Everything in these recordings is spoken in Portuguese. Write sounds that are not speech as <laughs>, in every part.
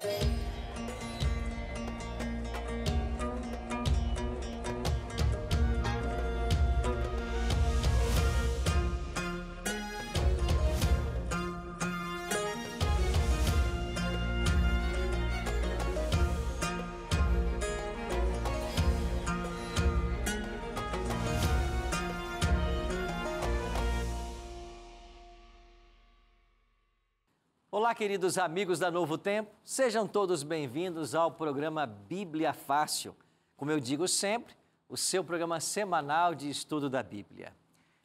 Thank you. Olá, queridos amigos da Novo Tempo, sejam todos bem-vindos ao programa Bíblia Fácil. Como eu digo sempre, o seu programa semanal de estudo da Bíblia.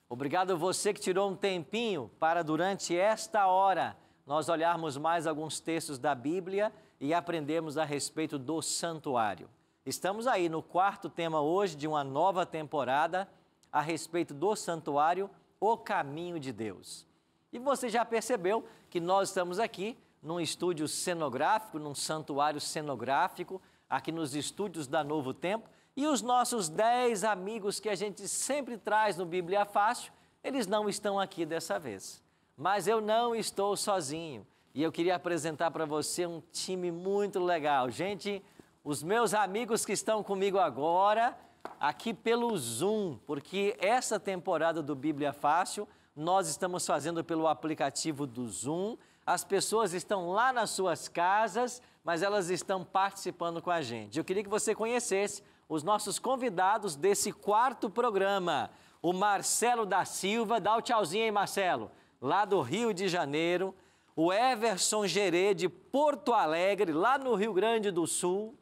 Obrigado você que tirou um tempinho para, durante esta hora, nós olharmos mais alguns textos da Bíblia e aprendermos a respeito do santuário. Estamos aí no quarto tema hoje de uma nova temporada a respeito do santuário, o caminho de Deus. E você já percebeu que nós estamos aqui num estúdio cenográfico, num santuário cenográfico, aqui nos estúdios da Novo Tempo. E os nossos 10 amigos que a gente sempre traz no Bíblia Fácil, eles não estão aqui dessa vez. Mas eu não estou sozinho. E eu queria apresentar para você um time muito legal. Gente, os meus amigos que estão comigo agora, aqui pelo Zoom, porque essa temporada do Bíblia Fácil nós estamos fazendo pelo aplicativo do Zoom. As pessoas estão lá nas suas casas, mas elas estão participando com a gente. Eu queria que você conhecesse os nossos convidados desse quarto programa. O Marcelo da Silva, dá o um tchauzinho aí, Marcelo, lá do Rio de Janeiro. O Everson Gerê, de Porto Alegre, lá no Rio Grande do Sul.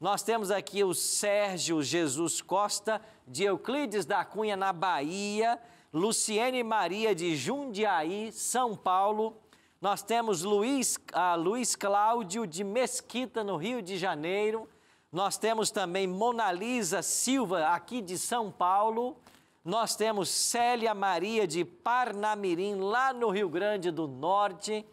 Nós temos aqui o Sérgio Jesus Costa, de Euclides da Cunha, na Bahia. Luciene Maria de Jundiaí, São Paulo. Nós temos Luiz, a Luiz Cláudio de Mesquita, no Rio de Janeiro. Nós temos também Monalisa Silva, aqui de São Paulo. Nós temos Célia Maria de Parnamirim, lá no Rio Grande do Norte.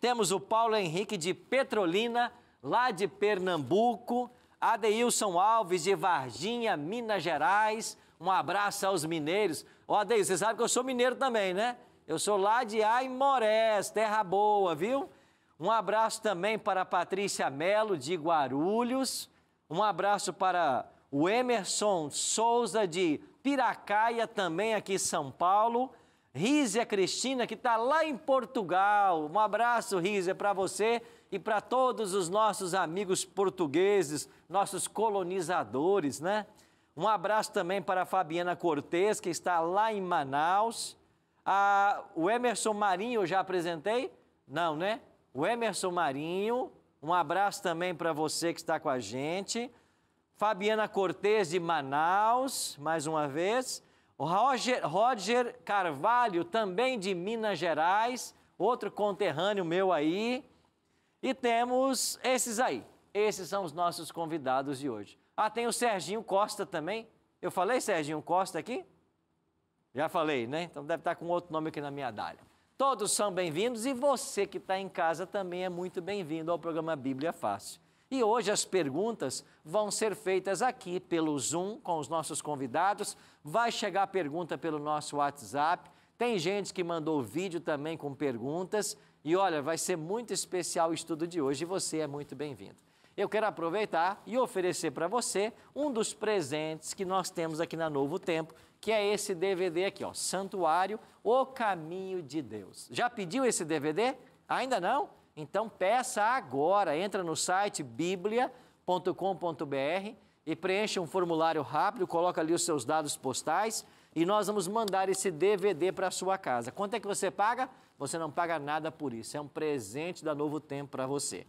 Temos o Paulo Henrique de Petrolina, lá de Pernambuco. Adeilson Alves de Varginha, Minas Gerais. Um abraço aos mineiros. Ó, oh, Adeus, você sabe que eu sou mineiro também, né? Eu sou lá de Aimorés, terra boa, viu? Um abraço também para a Patrícia Melo, de Guarulhos. Um abraço para o Emerson Souza, de Piracaia, também aqui em São Paulo. Rízia Cristina, que está lá em Portugal. Um abraço, Rízia, para você e para todos os nossos amigos portugueses, nossos colonizadores, né? Um abraço também para a Fabiana Cortes, que está lá em Manaus. A, o Emerson Marinho, eu já apresentei? Não, né? O Emerson Marinho, um abraço também para você que está com a gente. Fabiana Cortes de Manaus, mais uma vez. Roger, Roger Carvalho, também de Minas Gerais, outro conterrâneo meu aí. E temos esses aí. Esses são os nossos convidados de hoje. Ah, tem o Serginho Costa também. Eu falei Serginho Costa aqui? Já falei, né? Então deve estar com outro nome aqui na minha dália. Todos são bem-vindos e você que está em casa também é muito bem-vindo ao programa Bíblia Fácil. E hoje as perguntas vão ser feitas aqui pelo Zoom com os nossos convidados. Vai chegar a pergunta pelo nosso WhatsApp. Tem gente que mandou vídeo também com perguntas. E olha, vai ser muito especial o estudo de hoje e você é muito bem-vindo eu quero aproveitar e oferecer para você um dos presentes que nós temos aqui na Novo Tempo, que é esse DVD aqui, ó, Santuário, O Caminho de Deus. Já pediu esse DVD? Ainda não? Então peça agora, entra no site biblia.com.br e preencha um formulário rápido, coloca ali os seus dados postais e nós vamos mandar esse DVD para sua casa. Quanto é que você paga? Você não paga nada por isso, é um presente da Novo Tempo para você.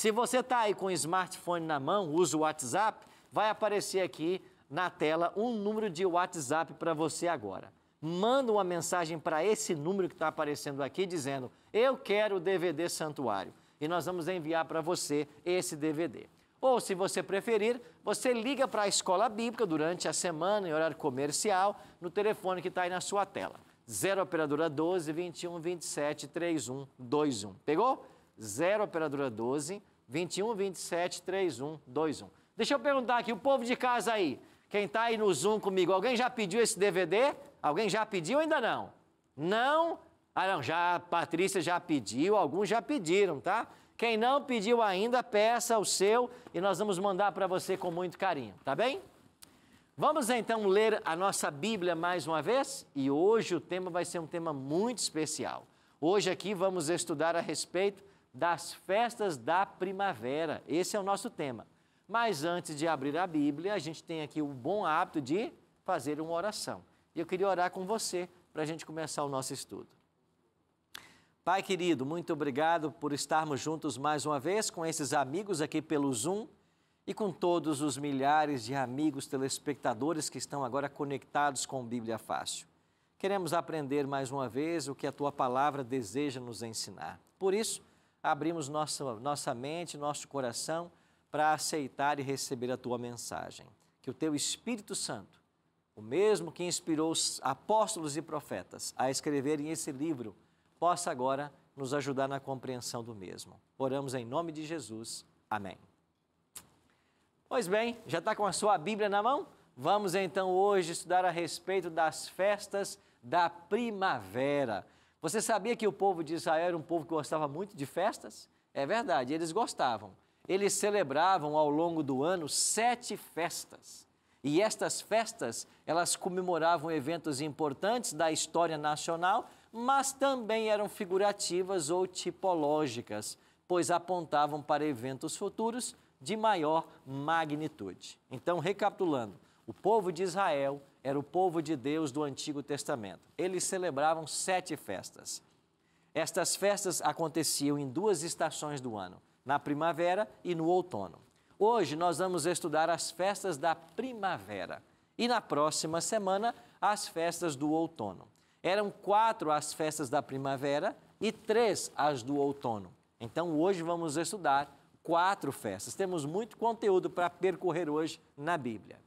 Se você está aí com o smartphone na mão, usa o WhatsApp, vai aparecer aqui na tela um número de WhatsApp para você agora. Manda uma mensagem para esse número que está aparecendo aqui dizendo: Eu quero o DVD Santuário. E nós vamos enviar para você esse DVD. Ou, se você preferir, você liga para a escola bíblica durante a semana, em horário comercial, no telefone que está aí na sua tela. 0 Operadora 12 21 27 31 21. Pegou? 0 operadora 12 21 27 31 21. Deixa eu perguntar aqui, o povo de casa aí, quem está aí no Zoom comigo, alguém já pediu esse DVD? Alguém já pediu ainda não? Não? Ah, não, já, a Patrícia já pediu, alguns já pediram, tá? Quem não pediu ainda, peça o seu e nós vamos mandar para você com muito carinho, tá bem? Vamos então ler a nossa Bíblia mais uma vez e hoje o tema vai ser um tema muito especial. Hoje aqui vamos estudar a respeito das festas da primavera. Esse é o nosso tema. Mas antes de abrir a Bíblia, a gente tem aqui o bom hábito de fazer uma oração. E eu queria orar com você para a gente começar o nosso estudo. Pai querido, muito obrigado por estarmos juntos mais uma vez com esses amigos aqui pelo Zoom e com todos os milhares de amigos telespectadores que estão agora conectados com Bíblia Fácil. Queremos aprender mais uma vez o que a tua palavra deseja nos ensinar. Por isso, abrimos nossa, nossa mente, nosso coração para aceitar e receber a tua mensagem. Que o teu Espírito Santo, o mesmo que inspirou os apóstolos e profetas a escreverem esse livro, possa agora nos ajudar na compreensão do mesmo. Oramos em nome de Jesus. Amém. Pois bem, já está com a sua Bíblia na mão? Vamos então hoje estudar a respeito das festas da primavera. Você sabia que o povo de Israel era um povo que gostava muito de festas? É verdade, eles gostavam. Eles celebravam ao longo do ano sete festas. E estas festas, elas comemoravam eventos importantes da história nacional, mas também eram figurativas ou tipológicas, pois apontavam para eventos futuros de maior magnitude. Então, recapitulando, o povo de Israel era o povo de Deus do Antigo Testamento. Eles celebravam sete festas. Estas festas aconteciam em duas estações do ano, na primavera e no outono. Hoje nós vamos estudar as festas da primavera e na próxima semana as festas do outono. Eram quatro as festas da primavera e três as do outono. Então hoje vamos estudar quatro festas. Temos muito conteúdo para percorrer hoje na Bíblia.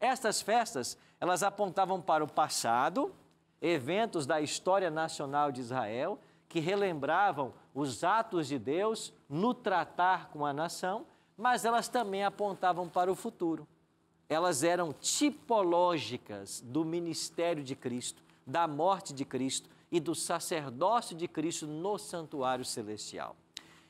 Estas festas elas apontavam para o passado, eventos da história nacional de Israel, que relembravam os atos de Deus no tratar com a nação, mas elas também apontavam para o futuro. Elas eram tipológicas do ministério de Cristo, da morte de Cristo e do sacerdócio de Cristo no santuário celestial.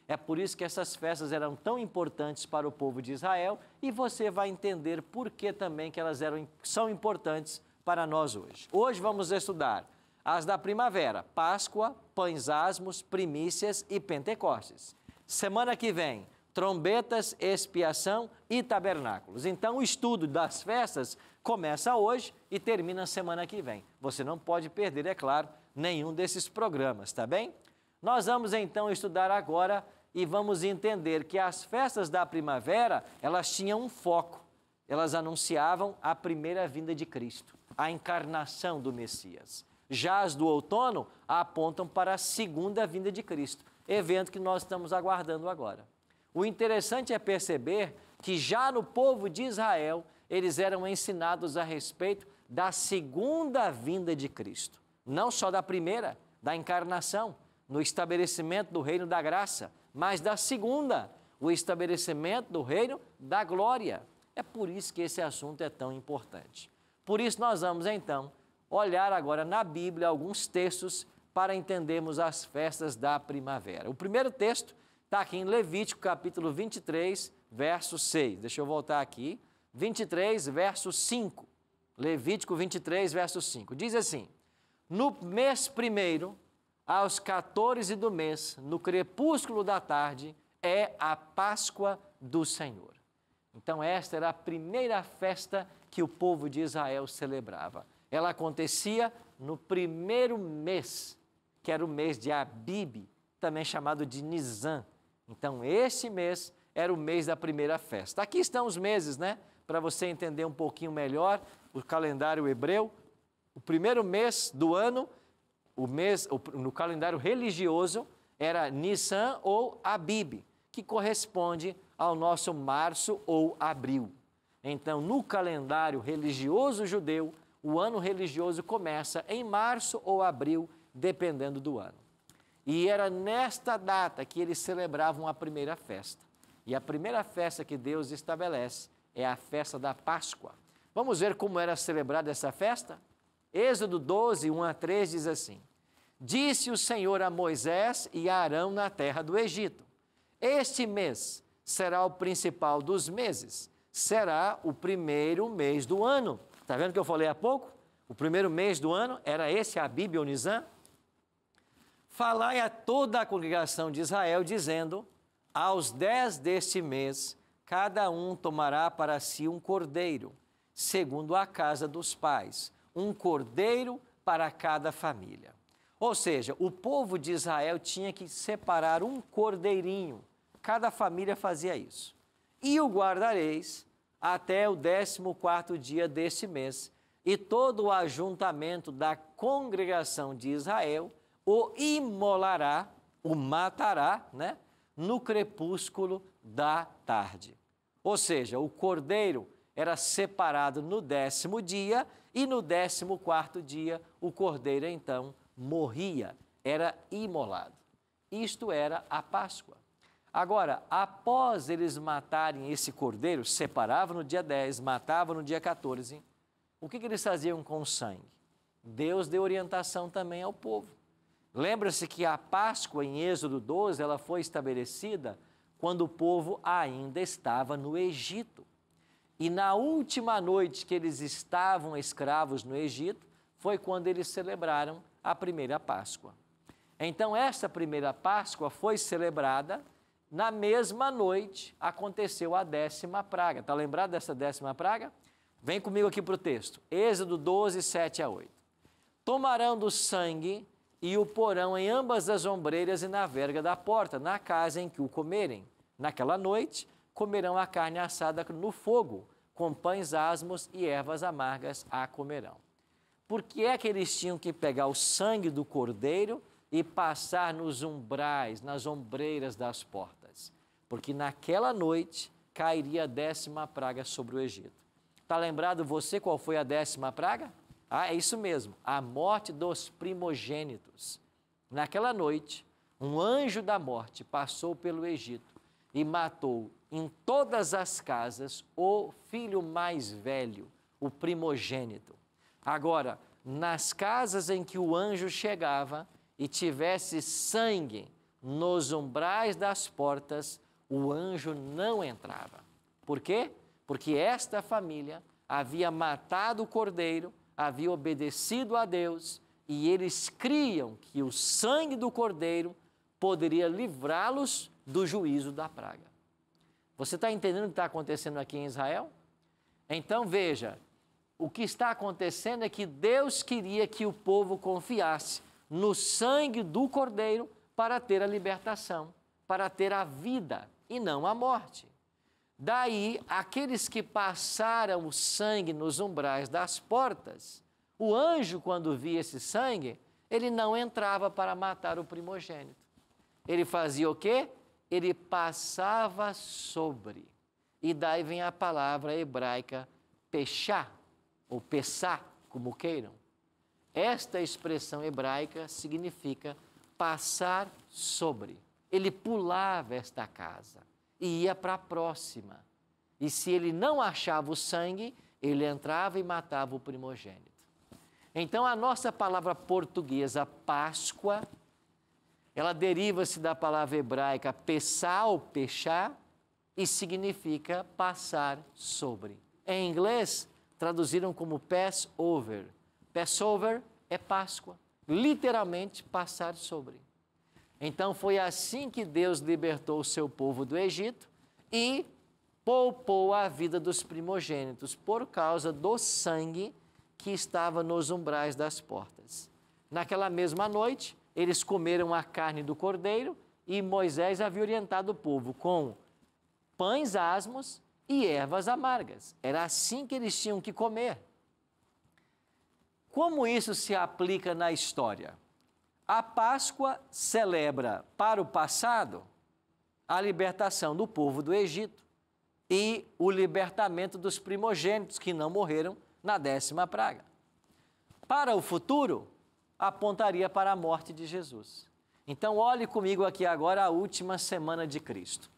É por isso que essas festas eram tão importantes para o povo de Israel e você vai entender por que também que elas eram, são importantes para nós hoje. Hoje vamos estudar as da primavera, Páscoa, pães asmos, primícias e Pentecostes. Semana que vem, trombetas, expiação e tabernáculos. Então, o estudo das festas começa hoje e termina semana que vem. Você não pode perder, é claro, nenhum desses programas, tá bem? Nós vamos então estudar agora e vamos entender que as festas da primavera, elas tinham um foco. Elas anunciavam a primeira vinda de Cristo, a encarnação do Messias. Já as do outono apontam para a segunda vinda de Cristo, evento que nós estamos aguardando agora. O interessante é perceber que já no povo de Israel, eles eram ensinados a respeito da segunda vinda de Cristo, não só da primeira, da encarnação, no estabelecimento do reino da graça, mas da segunda, o estabelecimento do reino da glória. É por isso que esse assunto é tão importante. Por isso, nós vamos então olhar agora na Bíblia alguns textos para entendermos as festas da primavera. O primeiro texto está aqui em Levítico, capítulo 23, verso 6. Deixa eu voltar aqui. 23, verso 5. Levítico 23, verso 5. Diz assim: No mês primeiro aos 14 do mês, no crepúsculo da tarde, é a Páscoa do Senhor. Então, esta era a primeira festa que o povo de Israel celebrava. Ela acontecia no primeiro mês, que era o mês de Abib, também chamado de Nizam. Então, esse mês era o mês da primeira festa. Aqui estão os meses, né? Para você entender um pouquinho melhor o calendário hebreu. O primeiro mês do ano o mês, no calendário religioso, era Nissan ou Abib, que corresponde ao nosso março ou abril. Então, no calendário religioso judeu, o ano religioso começa em março ou abril, dependendo do ano. E era nesta data que eles celebravam a primeira festa. E a primeira festa que Deus estabelece é a festa da Páscoa. Vamos ver como era celebrada essa festa? Êxodo 12, 1 a 3 diz assim: Disse o Senhor a Moisés e a Arão na terra do Egito: Este mês será o principal dos meses, será o primeiro mês do ano. Está vendo que eu falei há pouco? O primeiro mês do ano era esse, a Bíblia Onizã. Falai a toda a congregação de Israel, dizendo: Aos dez deste mês, cada um tomará para si um cordeiro, segundo a casa dos pais um cordeiro para cada família. Ou seja, o povo de Israel tinha que separar um cordeirinho, cada família fazia isso. E o guardareis até o décimo quarto dia deste mês, e todo o ajuntamento da congregação de Israel o imolará, o matará, né, no crepúsculo da tarde. Ou seja, o cordeiro era separado no décimo dia e no décimo quarto dia, o cordeiro então morria, era imolado. Isto era a Páscoa. Agora, após eles matarem esse cordeiro, separavam no dia 10, matavam no dia 14, o que, que eles faziam com o sangue? Deus deu orientação também ao povo. Lembra-se que a Páscoa em Êxodo 12, ela foi estabelecida quando o povo ainda estava no Egito. E na última noite que eles estavam escravos no Egito, foi quando eles celebraram a primeira Páscoa. Então, essa primeira Páscoa foi celebrada na mesma noite, aconteceu a décima praga. Está lembrado dessa décima praga? Vem comigo aqui para o texto. Êxodo 12, 7 a 8. Tomarão do sangue e o porão em ambas as ombreiras e na verga da porta, na casa em que o comerem. Naquela noite, comerão a carne assada no fogo, com pães asmos e ervas amargas a comerão. Por que é que eles tinham que pegar o sangue do cordeiro e passar nos umbrais, nas ombreiras das portas? Porque naquela noite cairia a décima praga sobre o Egito. Está lembrado você qual foi a décima praga? Ah, é isso mesmo, a morte dos primogênitos. Naquela noite, um anjo da morte passou pelo Egito e matou em todas as casas o filho mais velho, o primogênito. Agora, nas casas em que o anjo chegava e tivesse sangue nos umbrais das portas, o anjo não entrava. Por quê? Porque esta família havia matado o cordeiro, havia obedecido a Deus e eles criam que o sangue do cordeiro poderia livrá-los do juízo da praga. Você está entendendo o que está acontecendo aqui em Israel? Então veja, o que está acontecendo é que Deus queria que o povo confiasse no sangue do cordeiro para ter a libertação, para ter a vida e não a morte. Daí, aqueles que passaram o sangue nos umbrais das portas, o anjo, quando via esse sangue, ele não entrava para matar o primogênito. Ele fazia o quê? ele passava sobre. E daí vem a palavra hebraica pechá, ou pesá, como queiram. Esta expressão hebraica significa passar sobre. Ele pulava esta casa e ia para a próxima. E se ele não achava o sangue, ele entrava e matava o primogênito. Então, a nossa palavra portuguesa Páscoa ela deriva-se da palavra hebraica pesal, ou pechar e significa passar sobre. Em inglês, traduziram como Passover. Passover é Páscoa, literalmente passar sobre. Então foi assim que Deus libertou o seu povo do Egito e poupou a vida dos primogênitos por causa do sangue que estava nos umbrais das portas. Naquela mesma noite, eles comeram a carne do cordeiro e Moisés havia orientado o povo com pães asmos e ervas amargas. Era assim que eles tinham que comer. Como isso se aplica na história? A Páscoa celebra para o passado a libertação do povo do Egito e o libertamento dos primogênitos que não morreram na décima praga. Para o futuro, apontaria para a morte de Jesus. Então, olhe comigo aqui agora a última semana de Cristo.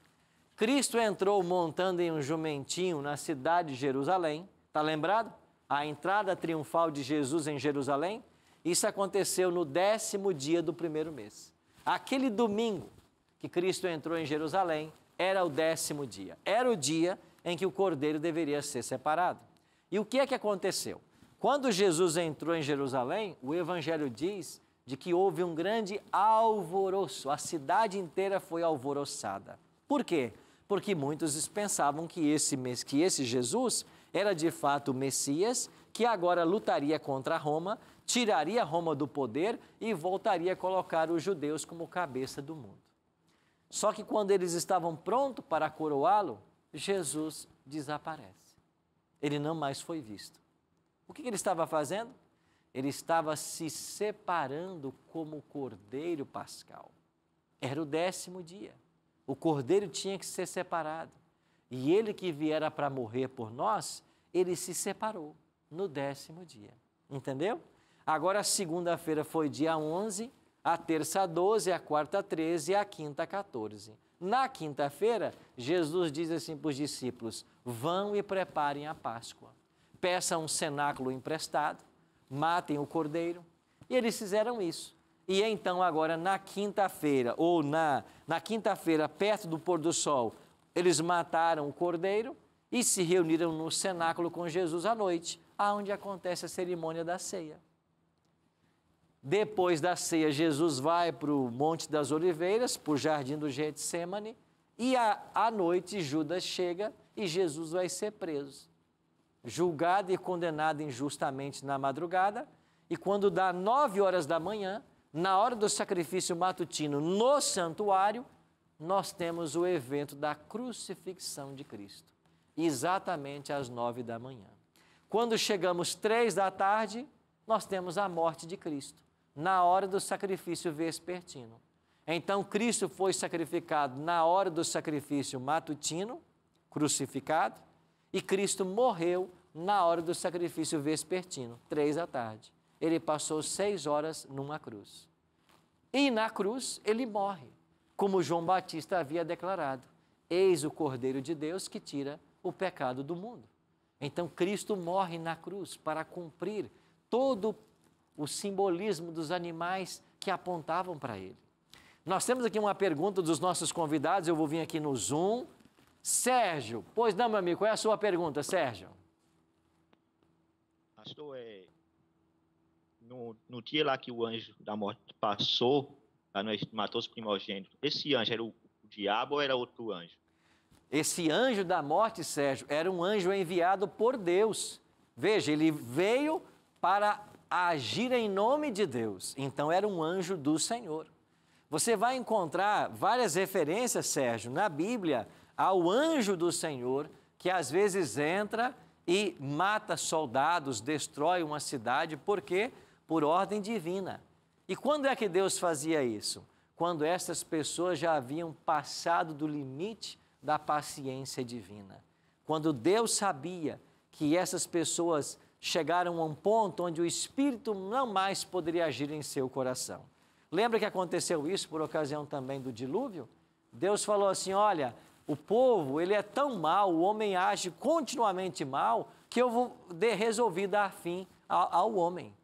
Cristo entrou montando em um jumentinho na cidade de Jerusalém, está lembrado? A entrada triunfal de Jesus em Jerusalém. Isso aconteceu no décimo dia do primeiro mês. Aquele domingo que Cristo entrou em Jerusalém era o décimo dia. Era o dia em que o cordeiro deveria ser separado. E o que é que aconteceu? Quando Jesus entrou em Jerusalém, o Evangelho diz de que houve um grande alvoroço, a cidade inteira foi alvoroçada. Por quê? Porque muitos pensavam que esse, que esse Jesus era de fato o Messias, que agora lutaria contra Roma, tiraria Roma do poder e voltaria a colocar os judeus como cabeça do mundo. Só que quando eles estavam prontos para coroá-lo, Jesus desaparece. Ele não mais foi visto. O que ele estava fazendo? Ele estava se separando como o cordeiro pascal. Era o décimo dia. O cordeiro tinha que ser separado. E ele que viera para morrer por nós, ele se separou no décimo dia. Entendeu? Agora, a segunda-feira foi dia 11, a terça 12, a quarta 13, a quinta 14. Na quinta-feira, Jesus diz assim para os discípulos: vão e preparem a Páscoa peça um cenáculo emprestado, matem o cordeiro. E eles fizeram isso. E então, agora, na quinta-feira, ou na, na quinta-feira, perto do pôr do sol, eles mataram o cordeiro e se reuniram no cenáculo com Jesus à noite, aonde acontece a cerimônia da ceia. Depois da ceia, Jesus vai para o Monte das Oliveiras, para o Jardim do Getsemane, e à, à noite Judas chega e Jesus vai ser preso julgada e condenada injustamente na madrugada, e quando dá nove horas da manhã, na hora do sacrifício matutino no santuário, nós temos o evento da crucifixão de Cristo, exatamente às nove da manhã. Quando chegamos três da tarde, nós temos a morte de Cristo, na hora do sacrifício vespertino. Então, Cristo foi sacrificado na hora do sacrifício matutino, crucificado, e Cristo morreu na hora do sacrifício vespertino, três da tarde. Ele passou seis horas numa cruz. E na cruz ele morre, como João Batista havia declarado: Eis o Cordeiro de Deus que tira o pecado do mundo. Então Cristo morre na cruz para cumprir todo o simbolismo dos animais que apontavam para ele. Nós temos aqui uma pergunta dos nossos convidados, eu vou vir aqui no Zoom Sérgio, pois não, meu amigo, qual é a sua pergunta, Sérgio? Pastor, é, no, no dia lá que o anjo da morte passou, lá no, matou os primogênitos, esse anjo era o, o diabo ou era outro anjo? Esse anjo da morte, Sérgio, era um anjo enviado por Deus. Veja, ele veio para agir em nome de Deus. Então era um anjo do Senhor. Você vai encontrar várias referências, Sérgio, na Bíblia ao anjo do Senhor que às vezes entra e mata soldados, destrói uma cidade, por quê? Por ordem divina. E quando é que Deus fazia isso? Quando essas pessoas já haviam passado do limite da paciência divina. Quando Deus sabia que essas pessoas chegaram a um ponto onde o espírito não mais poderia agir em seu coração. Lembra que aconteceu isso por ocasião também do dilúvio? Deus falou assim: Olha, o povo, ele é tão mal, o homem age continuamente mal, que eu vou, de, resolver dar fim ao, ao homem.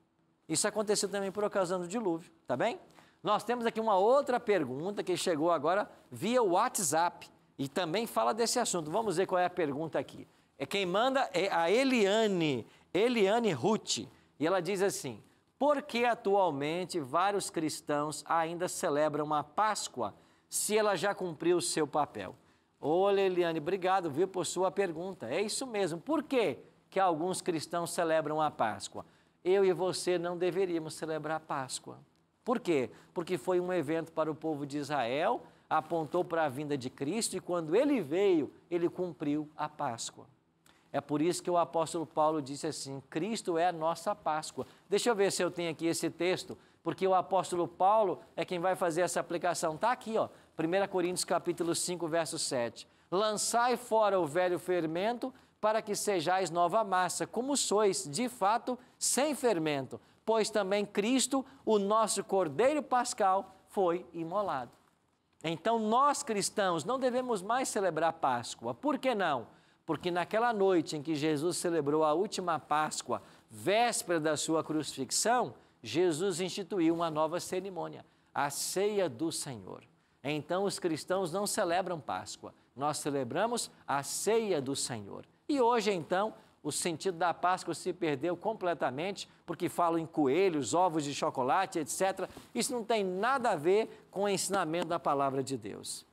Isso aconteceu também por ocasião do dilúvio, tá bem? Nós temos aqui uma outra pergunta que chegou agora via WhatsApp e também fala desse assunto. Vamos ver qual é a pergunta aqui. É quem manda é a Eliane, Eliane Ruth, e ela diz assim: "Por que atualmente vários cristãos ainda celebram a Páscoa se ela já cumpriu o seu papel?" Olha, Eliane, obrigado, viu, por sua pergunta. É isso mesmo. Por que que alguns cristãos celebram a Páscoa? Eu e você não deveríamos celebrar a Páscoa. Por quê? Porque foi um evento para o povo de Israel, apontou para a vinda de Cristo e quando ele veio, ele cumpriu a Páscoa. É por isso que o apóstolo Paulo disse assim: Cristo é a nossa Páscoa. Deixa eu ver se eu tenho aqui esse texto, porque o apóstolo Paulo é quem vai fazer essa aplicação. Está aqui, ó. 1 Coríntios capítulo 5, verso 7. Lançai fora o velho fermento, para que sejais nova massa, como sois, de fato, sem fermento, pois também Cristo, o nosso Cordeiro Pascal, foi imolado. Então, nós cristãos não devemos mais celebrar Páscoa. Por que não? Porque naquela noite em que Jesus celebrou a última Páscoa, véspera da sua crucifixão, Jesus instituiu uma nova cerimônia, a ceia do Senhor. Então os cristãos não celebram Páscoa, nós celebramos a ceia do Senhor. E hoje, então, o sentido da Páscoa se perdeu completamente, porque falam em coelhos, ovos de chocolate, etc. Isso não tem nada a ver com o ensinamento da palavra de Deus.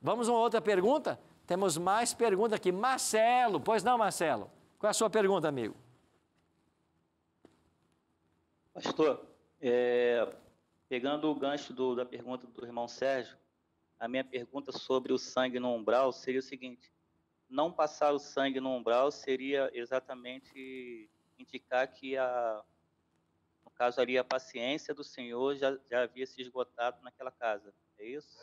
Vamos a uma outra pergunta? Temos mais pergunta aqui. Marcelo, pois não, Marcelo? Qual é a sua pergunta, amigo? Pastor, é, pegando o gancho do, da pergunta do irmão Sérgio, a minha pergunta sobre o sangue no umbral seria o seguinte: não passar o sangue no umbral seria exatamente indicar que a, no caso ali, a paciência do Senhor já, já havia se esgotado naquela casa. É isso?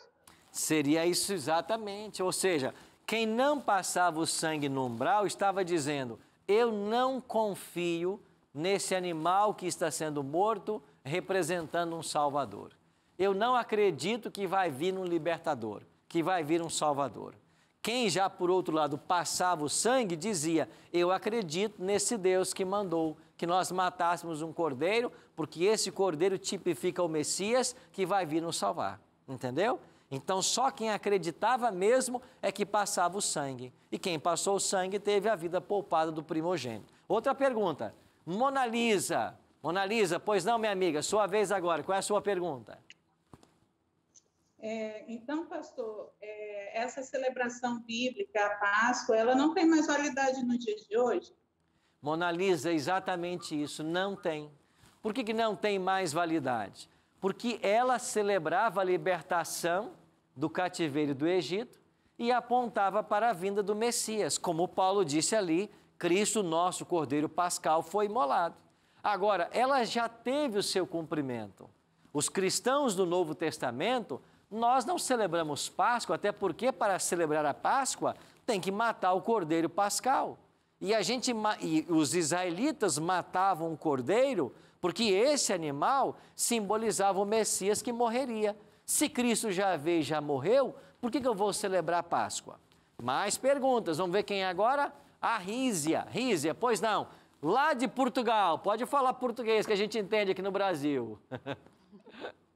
Seria isso exatamente. Ou seja, quem não passava o sangue no umbral estava dizendo: eu não confio nesse animal que está sendo morto representando um Salvador. Eu não acredito que vai vir um libertador, que vai vir um salvador. Quem já, por outro lado, passava o sangue, dizia: Eu acredito nesse Deus que mandou que nós matássemos um cordeiro, porque esse cordeiro tipifica o Messias que vai vir nos salvar. Entendeu? Então, só quem acreditava mesmo é que passava o sangue. E quem passou o sangue teve a vida poupada do primogênito. Outra pergunta. Mona Lisa. Mona Lisa, pois não, minha amiga, sua vez agora. Qual é a sua pergunta? É, então, pastor, é, essa celebração bíblica, a Páscoa, ela não tem mais validade nos dias de hoje? Mona Lisa, exatamente isso, não tem. Por que, que não tem mais validade? Porque ela celebrava a libertação do cativeiro do Egito e apontava para a vinda do Messias. Como Paulo disse ali, Cristo, nosso Cordeiro Pascal, foi imolado. Agora, ela já teve o seu cumprimento. Os cristãos do Novo Testamento nós não celebramos Páscoa, até porque para celebrar a Páscoa tem que matar o cordeiro pascal. E a gente e os israelitas matavam o cordeiro porque esse animal simbolizava o Messias que morreria. Se Cristo já veio e já morreu, por que, que eu vou celebrar Páscoa? Mais perguntas, vamos ver quem é agora? A Rízia. Rízia, pois não, lá de Portugal, pode falar português que a gente entende aqui no Brasil. <laughs>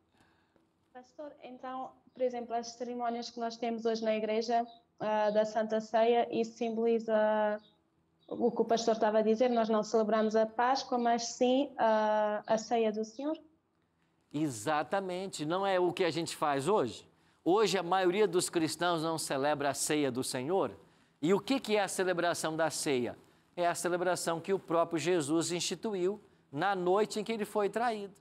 Pastor, então, por exemplo, as cerimônias que nós temos hoje na igreja uh, da Santa Ceia, isso simboliza o que o pastor estava a dizer, nós não celebramos a Páscoa, mas sim a, ah, a ceia do Senhor? Exatamente, não é o que a gente faz hoje. Hoje a maioria dos cristãos não celebra a ceia do Senhor. E o que, que é a celebração da ceia? É a celebração que o próprio Jesus instituiu na noite em que ele foi traído.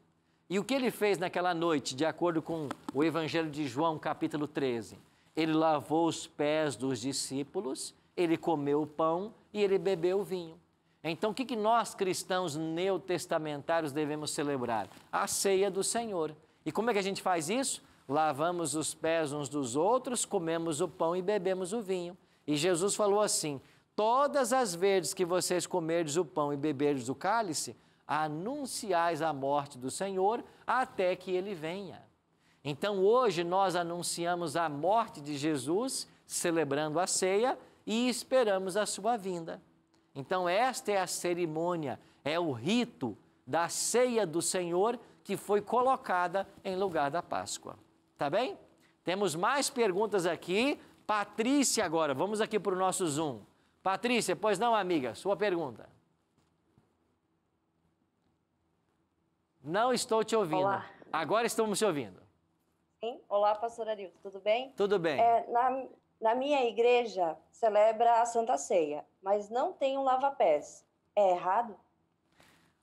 E o que ele fez naquela noite, de acordo com o Evangelho de João, capítulo 13? Ele lavou os pés dos discípulos, ele comeu o pão e ele bebeu o vinho. Então, o que nós cristãos neotestamentários devemos celebrar? A ceia do Senhor. E como é que a gente faz isso? Lavamos os pés uns dos outros, comemos o pão e bebemos o vinho. E Jesus falou assim: Todas as vezes que vocês comerdes o pão e beberdes o cálice, anunciais a morte do Senhor até que ele venha. Então hoje nós anunciamos a morte de Jesus, celebrando a ceia e esperamos a sua vinda. Então esta é a cerimônia, é o rito da ceia do Senhor que foi colocada em lugar da Páscoa. Tá bem? Temos mais perguntas aqui. Patrícia agora, vamos aqui para o nosso Zoom. Patrícia, pois não, amiga, sua pergunta. Não estou te ouvindo. Olá. Agora estamos te ouvindo. Sim. Olá, pastor Arilton, tudo bem? Tudo bem. É, na, na, minha igreja celebra a Santa Ceia, mas não tem um lava-pés. É errado?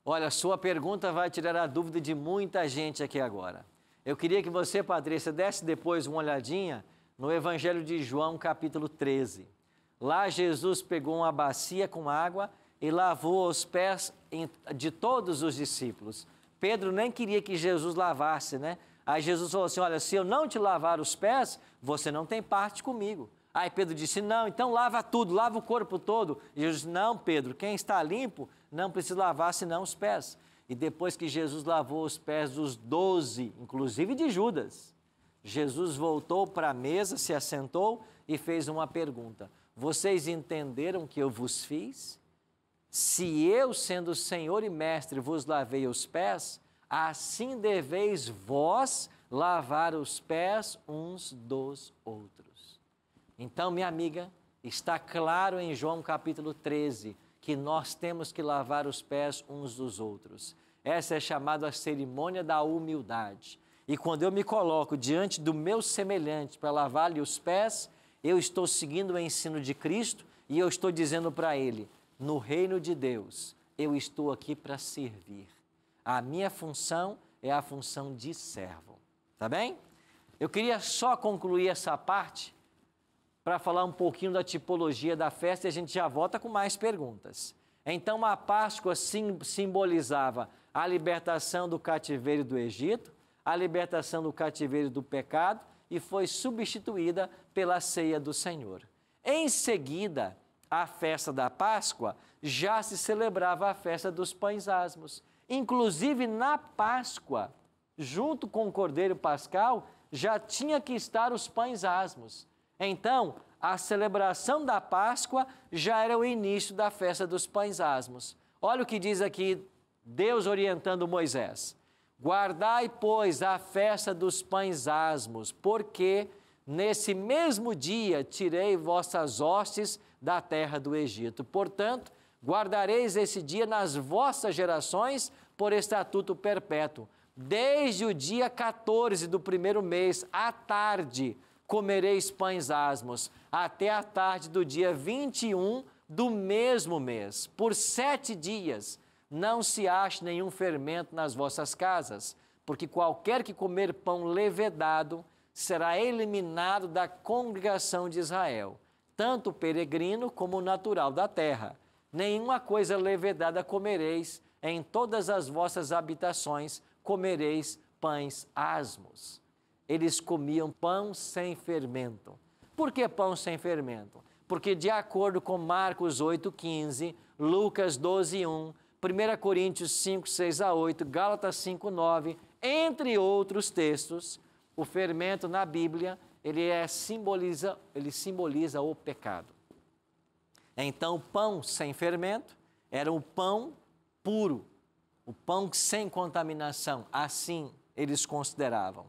Olha, sua pergunta vai tirar a dúvida de muita gente aqui agora. Eu queria que você, Patrícia, desse depois uma olhadinha no Evangelho de João, capítulo 13. Lá Jesus pegou uma bacia com água e lavou os pés de todos os discípulos Pedro nem queria que Jesus lavasse, né? Aí Jesus falou assim: Olha, se eu não te lavar os pés, você não tem parte comigo. Aí Pedro disse: Não, então lava tudo, lava o corpo todo. E Jesus disse: Não, Pedro, quem está limpo não precisa lavar senão os pés. E depois que Jesus lavou os pés dos doze, inclusive de Judas, Jesus voltou para a mesa, se assentou e fez uma pergunta: Vocês entenderam o que eu vos fiz? Se eu, sendo Senhor e Mestre, vos lavei os pés, assim deveis vós lavar os pés uns dos outros. Então, minha amiga, está claro em João capítulo 13 que nós temos que lavar os pés uns dos outros. Essa é chamada a cerimônia da humildade. E quando eu me coloco diante do meu semelhante para lavar-lhe os pés, eu estou seguindo o ensino de Cristo e eu estou dizendo para ele: no reino de Deus, eu estou aqui para servir. A minha função é a função de servo. Tá bem? Eu queria só concluir essa parte para falar um pouquinho da tipologia da festa e a gente já volta com mais perguntas. Então a Páscoa sim, simbolizava a libertação do cativeiro do Egito, a libertação do cativeiro do pecado e foi substituída pela ceia do Senhor. Em seguida, a festa da Páscoa, já se celebrava a festa dos pães asmos. Inclusive na Páscoa, junto com o Cordeiro Pascal, já tinha que estar os pães asmos. Então, a celebração da Páscoa já era o início da festa dos pães asmos. Olha o que diz aqui Deus orientando Moisés: Guardai, pois, a festa dos pães asmos, porque nesse mesmo dia tirei vossas hostes da terra do Egito. Portanto, guardareis esse dia nas vossas gerações por estatuto perpétuo. Desde o dia 14 do primeiro mês, à tarde, comereis pães asmos, até a tarde do dia 21 do mesmo mês. Por sete dias não se ache nenhum fermento nas vossas casas, porque qualquer que comer pão levedado será eliminado da congregação de Israel tanto peregrino como natural da terra. Nenhuma coisa levedada comereis, em todas as vossas habitações comereis pães asmos. Eles comiam pão sem fermento. Por que pão sem fermento? Porque, de acordo com Marcos 8,15, Lucas 12,1, 1 Coríntios 5, 6 a 8, Gálatas 5, 9, entre outros textos, o fermento na Bíblia ele, é, simboliza, ele simboliza o pecado. É então, o pão sem fermento era o pão puro, o pão sem contaminação, assim eles consideravam.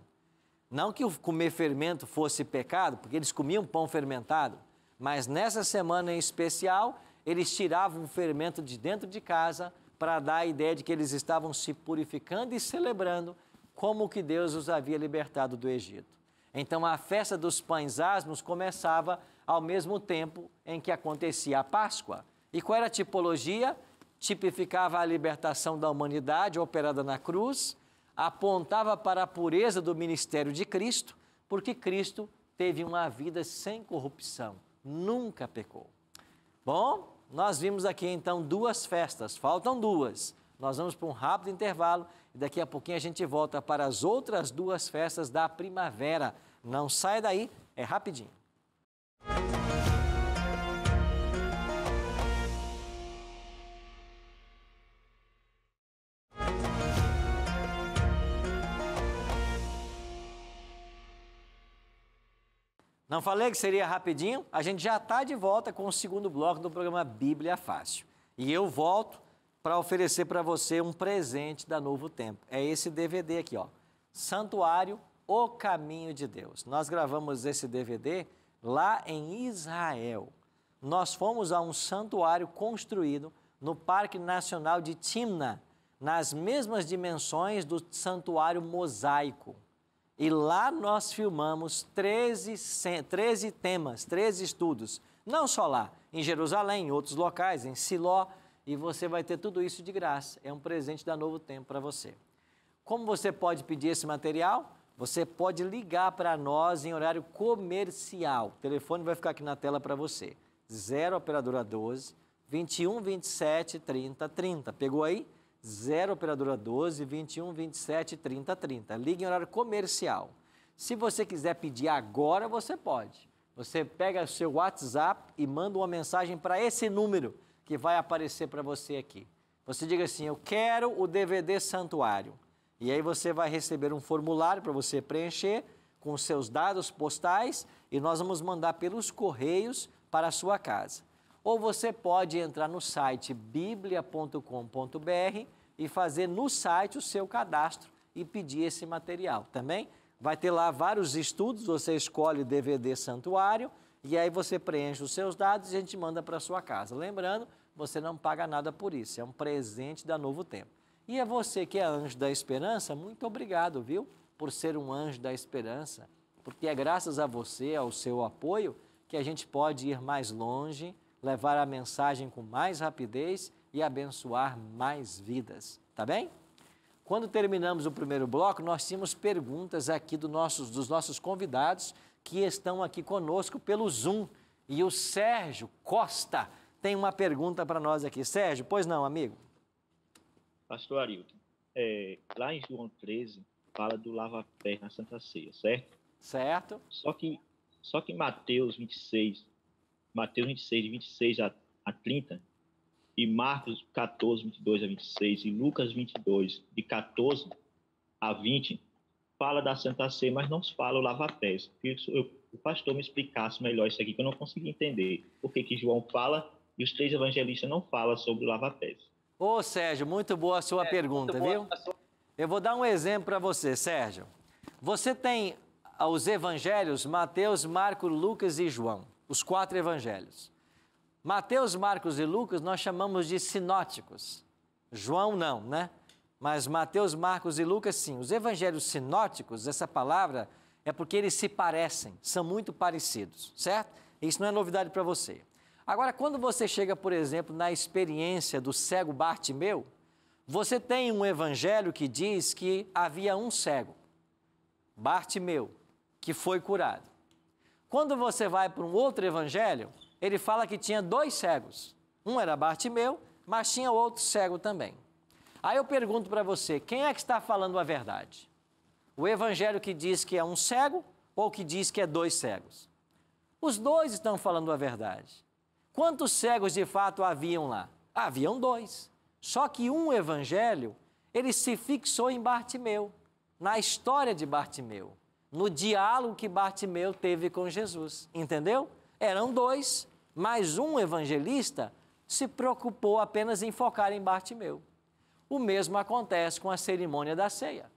Não que comer fermento fosse pecado, porque eles comiam pão fermentado, mas nessa semana em especial, eles tiravam o fermento de dentro de casa para dar a ideia de que eles estavam se purificando e celebrando como que Deus os havia libertado do Egito. Então a festa dos pães asmos começava ao mesmo tempo em que acontecia a Páscoa. E qual era a tipologia? Tipificava a libertação da humanidade operada na cruz, apontava para a pureza do ministério de Cristo, porque Cristo teve uma vida sem corrupção, nunca pecou. Bom, nós vimos aqui então duas festas, faltam duas. Nós vamos para um rápido intervalo e daqui a pouquinho a gente volta para as outras duas festas da primavera. Não sai daí, é rapidinho. Não falei que seria rapidinho? A gente já está de volta com o segundo bloco do programa Bíblia Fácil. E eu volto para oferecer para você um presente da Novo Tempo. É esse DVD aqui, ó. Santuário, o caminho de Deus. Nós gravamos esse DVD lá em Israel. Nós fomos a um santuário construído no Parque Nacional de Timna, nas mesmas dimensões do santuário mosaico. E lá nós filmamos 13, 13 temas, 13 estudos. Não só lá, em Jerusalém, em outros locais, em Siló, e você vai ter tudo isso de graça. É um presente da Novo Tempo para você. Como você pode pedir esse material? Você pode ligar para nós em horário comercial. O telefone vai ficar aqui na tela para você. 0 operadora 12 21 27 30 30. Pegou aí? 0 operadora 12 21 27 30 30. Ligue em horário comercial. Se você quiser pedir agora, você pode. Você pega o seu WhatsApp e manda uma mensagem para esse número que vai aparecer para você aqui. Você diga assim: Eu quero o DVD Santuário. E aí você vai receber um formulário para você preencher com seus dados postais e nós vamos mandar pelos correios para a sua casa. Ou você pode entrar no site biblia.com.br e fazer no site o seu cadastro e pedir esse material também. Tá vai ter lá vários estudos, você escolhe DVD Santuário e aí você preenche os seus dados e a gente manda para sua casa. Lembrando você não paga nada por isso. É um presente da Novo Tempo. E é você que é anjo da esperança, muito obrigado, viu? Por ser um anjo da esperança. Porque é graças a você, ao seu apoio, que a gente pode ir mais longe, levar a mensagem com mais rapidez e abençoar mais vidas. Tá bem? Quando terminamos o primeiro bloco, nós tínhamos perguntas aqui do nossos, dos nossos convidados que estão aqui conosco pelo Zoom. E o Sérgio Costa tem uma pergunta para nós aqui. Sérgio, pois não, amigo? Pastor Ailton, é, lá em João 13, fala do lava pé na Santa Ceia, certo? Certo. Só que, só que Mateus 26, Mateus 26, de 26 a, a 30, e Marcos 14, 22 a 26, e Lucas 22, de 14 a 20, fala da Santa Ceia, mas não fala o lava-pés. Eu, eu, o pastor me explicasse melhor isso aqui, que eu não consegui entender. Por que João fala e os três evangelistas não falam sobre o lava-pés. Ô, Sérgio, muito boa a sua é, pergunta, viu? Eu vou dar um exemplo para você, Sérgio. Você tem ah, os evangelhos Mateus, Marcos, Lucas e João, os quatro evangelhos. Mateus, Marcos e Lucas nós chamamos de sinóticos. João não, né? Mas Mateus, Marcos e Lucas sim. Os evangelhos sinóticos, essa palavra é porque eles se parecem, são muito parecidos, certo? Isso não é novidade para você. Agora, quando você chega, por exemplo, na experiência do cego Bartimeu, você tem um evangelho que diz que havia um cego, Bartimeu, que foi curado. Quando você vai para um outro evangelho, ele fala que tinha dois cegos. Um era Bartimeu, mas tinha outro cego também. Aí eu pergunto para você, quem é que está falando a verdade? O evangelho que diz que é um cego ou que diz que é dois cegos? Os dois estão falando a verdade. Quantos cegos de fato haviam lá? Haviam dois. Só que um evangelho, ele se fixou em Bartimeu, na história de Bartimeu, no diálogo que Bartimeu teve com Jesus. Entendeu? Eram dois, mas um evangelista se preocupou apenas em focar em Bartimeu. O mesmo acontece com a cerimônia da ceia.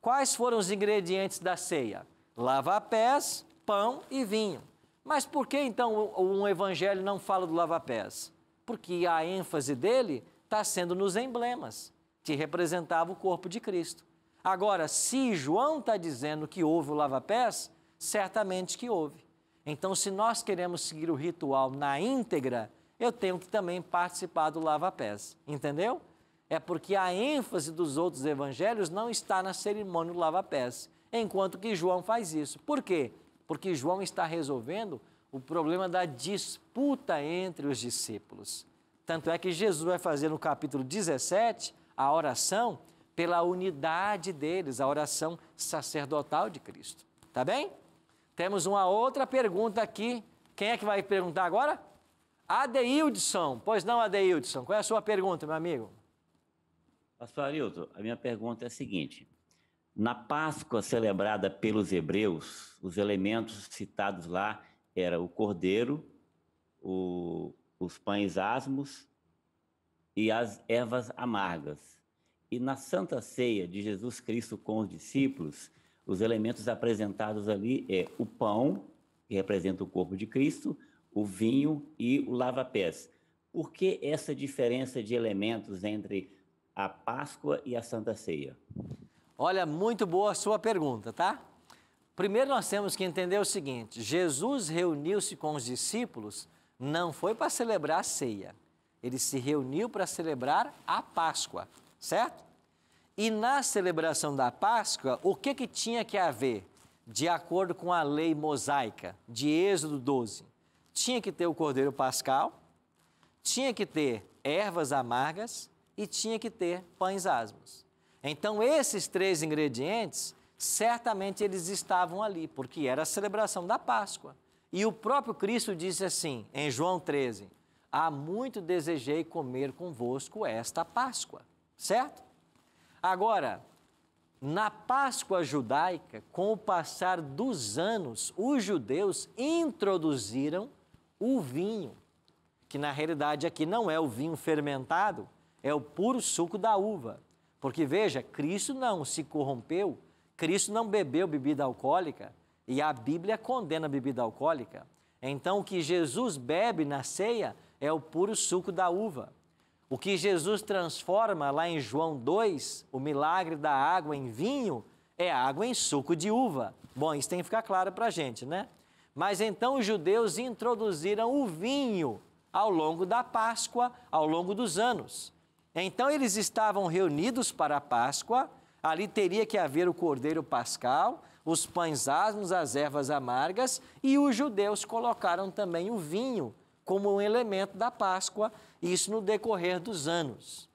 Quais foram os ingredientes da ceia? Lava pés, pão e vinho. Mas por que então um evangelho não fala do lava-pés? Porque a ênfase dele está sendo nos emblemas, que representava o corpo de Cristo. Agora, se João está dizendo que houve o lava-pés, certamente que houve. Então, se nós queremos seguir o ritual na íntegra, eu tenho que também participar do lava-pés. Entendeu? É porque a ênfase dos outros evangelhos não está na cerimônia do lava-pés, enquanto que João faz isso. Por quê? porque João está resolvendo o problema da disputa entre os discípulos. Tanto é que Jesus vai fazer no capítulo 17 a oração pela unidade deles, a oração sacerdotal de Cristo. Tá bem? Temos uma outra pergunta aqui. Quem é que vai perguntar agora? Adeildson. Pois não, Adeildson. Qual é a sua pergunta, meu amigo? Pastor Arilton, a minha pergunta é a seguinte. Na Páscoa celebrada pelos hebreus, os elementos citados lá era o cordeiro, o, os pães asmos e as ervas amargas. E na Santa Ceia de Jesus Cristo com os discípulos, os elementos apresentados ali é o pão, que representa o corpo de Cristo, o vinho e o lava-pés. Por que essa diferença de elementos entre a Páscoa e a Santa Ceia? Olha, muito boa a sua pergunta, tá? Primeiro nós temos que entender o seguinte: Jesus reuniu-se com os discípulos não foi para celebrar a ceia. Ele se reuniu para celebrar a Páscoa, certo? E na celebração da Páscoa, o que que tinha que haver? De acordo com a lei mosaica de Êxodo 12, tinha que ter o cordeiro pascal, tinha que ter ervas amargas e tinha que ter pães asmos. Então, esses três ingredientes, certamente eles estavam ali, porque era a celebração da Páscoa. E o próprio Cristo disse assim, em João 13: Há muito desejei comer convosco esta Páscoa, certo? Agora, na Páscoa judaica, com o passar dos anos, os judeus introduziram o vinho, que na realidade aqui não é o vinho fermentado, é o puro suco da uva. Porque veja, Cristo não se corrompeu, Cristo não bebeu bebida alcoólica e a Bíblia condena a bebida alcoólica. Então, o que Jesus bebe na ceia é o puro suco da uva. O que Jesus transforma lá em João 2, o milagre da água em vinho, é água em suco de uva. Bom, isso tem que ficar claro para a gente, né? Mas então os judeus introduziram o vinho ao longo da Páscoa, ao longo dos anos. Então eles estavam reunidos para a Páscoa, ali teria que haver o cordeiro pascal, os pães asmos, as ervas amargas, e os judeus colocaram também o vinho como um elemento da Páscoa, isso no decorrer dos anos.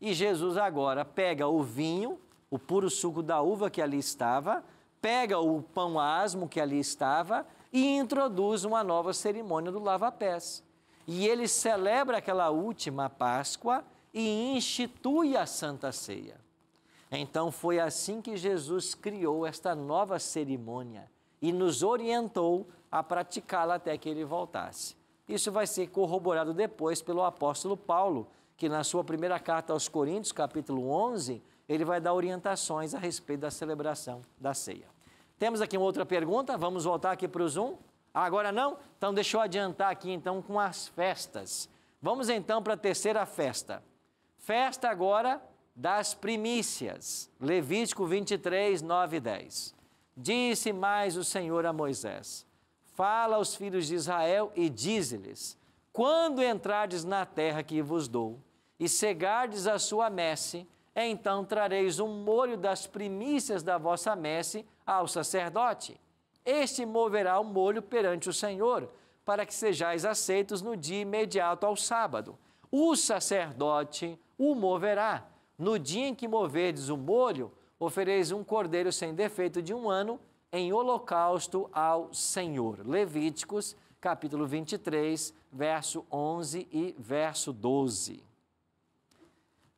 E Jesus agora pega o vinho, o puro suco da uva que ali estava, pega o pão asmo que ali estava e introduz uma nova cerimônia do lava-pés. E ele celebra aquela última Páscoa e institui a Santa Ceia. Então foi assim que Jesus criou esta nova cerimônia e nos orientou a praticá-la até que ele voltasse. Isso vai ser corroborado depois pelo apóstolo Paulo, que na sua primeira carta aos Coríntios, capítulo 11, ele vai dar orientações a respeito da celebração da ceia. Temos aqui uma outra pergunta, vamos voltar aqui para o Zoom. Agora não? Então deixa eu adiantar aqui então com as festas. Vamos então para a terceira festa. Festa agora das primícias. Levítico 23, 9 e 10. Disse mais o Senhor a Moisés: Fala aos filhos de Israel e dize-lhes: Quando entrardes na terra que vos dou, e cegardes a sua messe, então trareis um molho das primícias da vossa messe ao sacerdote. Este moverá o molho perante o Senhor, para que sejais aceitos no dia imediato ao sábado. O sacerdote o moverá. No dia em que moverdes o molho, ofereis um cordeiro sem defeito de um ano em holocausto ao Senhor. Levíticos, capítulo 23, verso 11 e verso 12.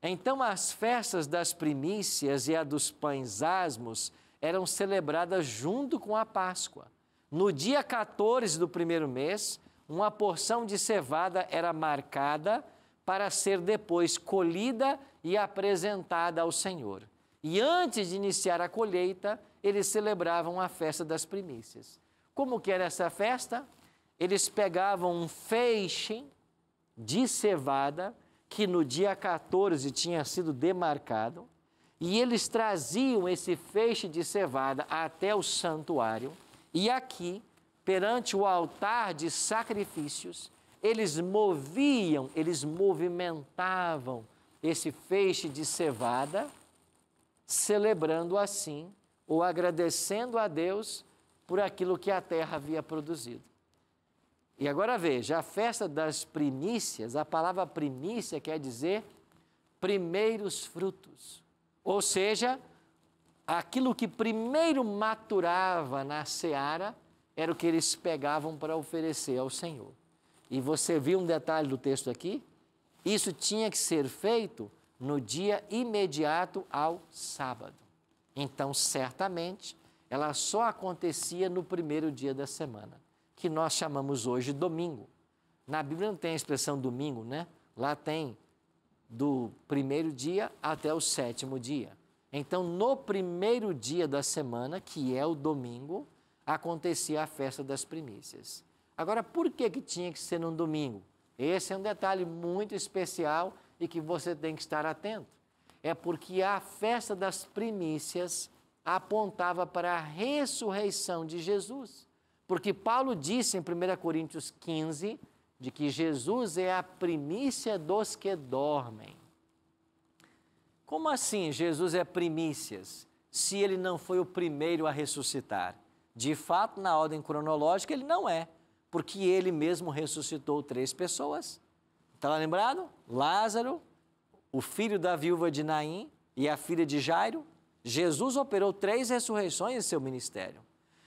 Então, as festas das primícias e a dos pães asmos eram celebradas junto com a Páscoa. No dia 14 do primeiro mês, uma porção de cevada era marcada para ser depois colhida e apresentada ao Senhor. E antes de iniciar a colheita, eles celebravam a festa das primícias. Como que era essa festa? Eles pegavam um feixe de cevada que no dia 14 tinha sido demarcado, e eles traziam esse feixe de cevada até o santuário, e aqui, perante o altar de sacrifícios, eles moviam, eles movimentavam esse feixe de cevada, celebrando assim ou agradecendo a Deus por aquilo que a terra havia produzido. E agora veja, a festa das primícias, a palavra primícia quer dizer primeiros frutos. Ou seja, aquilo que primeiro maturava na seara era o que eles pegavam para oferecer ao Senhor. E você viu um detalhe do texto aqui? Isso tinha que ser feito no dia imediato ao sábado. Então, certamente, ela só acontecia no primeiro dia da semana, que nós chamamos hoje domingo. Na Bíblia não tem a expressão domingo, né? Lá tem do primeiro dia até o sétimo dia. Então, no primeiro dia da semana, que é o domingo, acontecia a festa das primícias. Agora, por que, que tinha que ser num domingo? Esse é um detalhe muito especial e que você tem que estar atento. É porque a festa das primícias apontava para a ressurreição de Jesus. Porque Paulo disse em 1 Coríntios 15 de que Jesus é a primícia dos que dormem. Como assim Jesus é primícias, se ele não foi o primeiro a ressuscitar? De fato, na ordem cronológica, ele não é porque ele mesmo ressuscitou três pessoas. Está lembrado? Lázaro, o filho da viúva de Naim e a filha de Jairo. Jesus operou três ressurreições em seu ministério.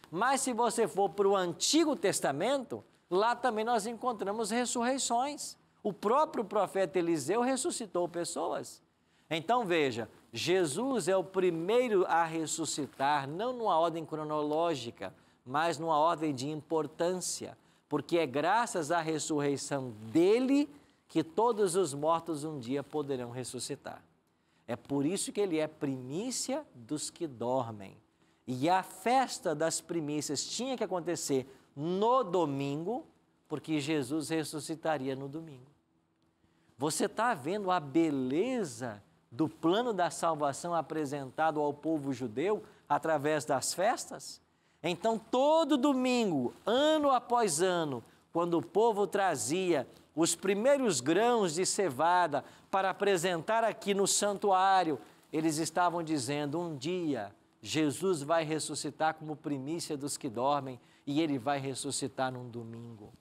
Mas se você for para o Antigo Testamento, lá também nós encontramos ressurreições. O próprio profeta Eliseu ressuscitou pessoas. Então veja, Jesus é o primeiro a ressuscitar, não numa ordem cronológica, mas numa ordem de importância porque é graças à ressurreição dele que todos os mortos um dia poderão ressuscitar. É por isso que ele é primícia dos que dormem. E a festa das primícias tinha que acontecer no domingo, porque Jesus ressuscitaria no domingo. Você está vendo a beleza do plano da salvação apresentado ao povo judeu através das festas? Então, todo domingo, ano após ano, quando o povo trazia os primeiros grãos de cevada para apresentar aqui no santuário, eles estavam dizendo: um dia Jesus vai ressuscitar como primícia dos que dormem e ele vai ressuscitar num domingo.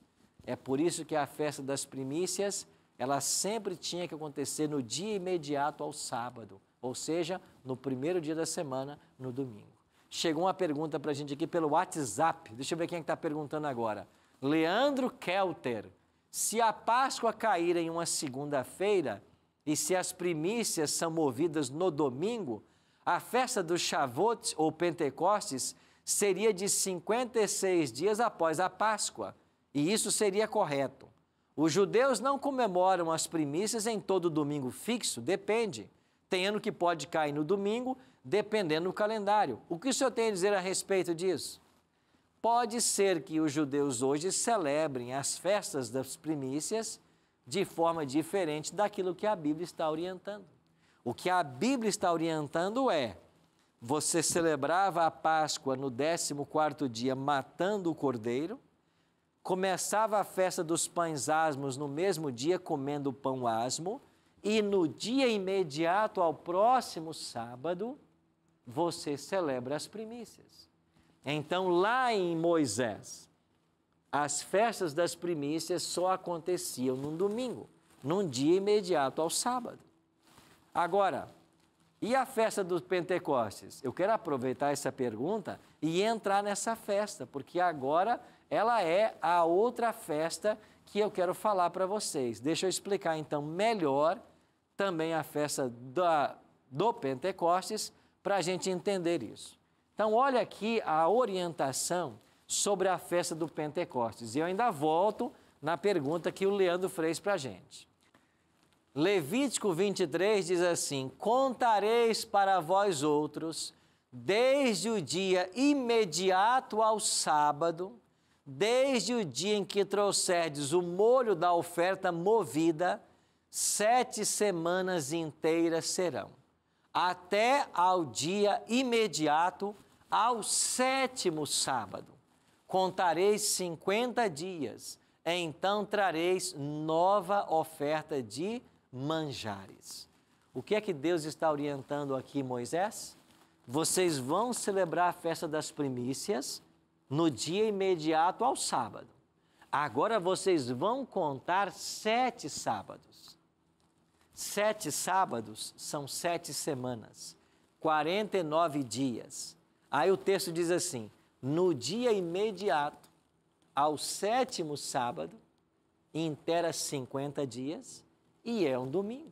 É por isso que a festa das primícias, ela sempre tinha que acontecer no dia imediato ao sábado, ou seja, no primeiro dia da semana, no domingo. Chegou uma pergunta para a gente aqui pelo WhatsApp. Deixa eu ver quem é está que tá perguntando agora. Leandro Kelter. Se a Páscoa cair em uma segunda-feira e se as primícias são movidas no domingo, a festa do Shavuot ou Pentecostes seria de 56 dias após a Páscoa, e isso seria correto. Os judeus não comemoram as primícias em todo domingo fixo, depende. Tem ano que pode cair no domingo dependendo do calendário. O que o senhor tem a dizer a respeito disso? Pode ser que os judeus hoje celebrem as festas das primícias de forma diferente daquilo que a Bíblia está orientando. O que a Bíblia está orientando é: você celebrava a Páscoa no 14 dia matando o cordeiro, começava a festa dos pães asmos no mesmo dia comendo o pão asmo, e no dia imediato ao próximo sábado, você celebra as primícias. Então, lá em Moisés, as festas das primícias só aconteciam num domingo, num dia imediato ao sábado. Agora, e a festa dos Pentecostes? Eu quero aproveitar essa pergunta e entrar nessa festa, porque agora ela é a outra festa que eu quero falar para vocês. Deixa eu explicar então melhor também a festa da, do Pentecostes para a gente entender isso. Então, olha aqui a orientação sobre a festa do Pentecostes. E eu ainda volto na pergunta que o Leandro fez para a gente. Levítico 23 diz assim: Contareis para vós outros, desde o dia imediato ao sábado, desde o dia em que trouxerdes o molho da oferta movida, sete semanas inteiras serão até ao dia imediato, ao sétimo sábado. Contareis cinquenta dias, então trareis nova oferta de manjares. O que é que Deus está orientando aqui, Moisés? Vocês vão celebrar a festa das primícias no dia imediato ao sábado. Agora vocês vão contar sete sábados. Sete sábados são sete semanas, 49 dias. Aí o texto diz assim: no dia imediato ao sétimo sábado, intera 50 dias e é um domingo.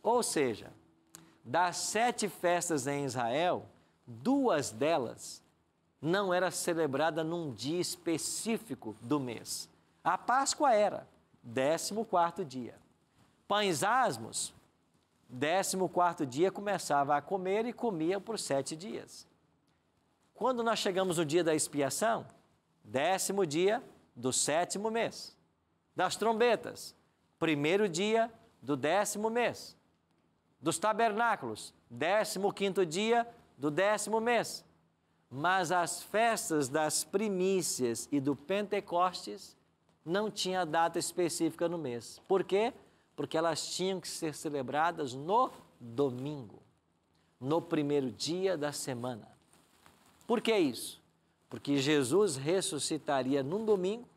Ou seja, das sete festas em Israel, duas delas não era celebrada num dia específico do mês. A Páscoa era, 14 quarto dia. Pães asmos, décimo quarto dia começava a comer e comia por sete dias. Quando nós chegamos no dia da expiação, décimo dia do sétimo mês. Das trombetas, primeiro dia do décimo mês. Dos tabernáculos, décimo quinto dia do décimo mês. Mas as festas das primícias e do Pentecostes não tinha data específica no mês. Por quê? Porque porque elas tinham que ser celebradas no domingo, no primeiro dia da semana. Por que isso? Porque Jesus ressuscitaria num domingo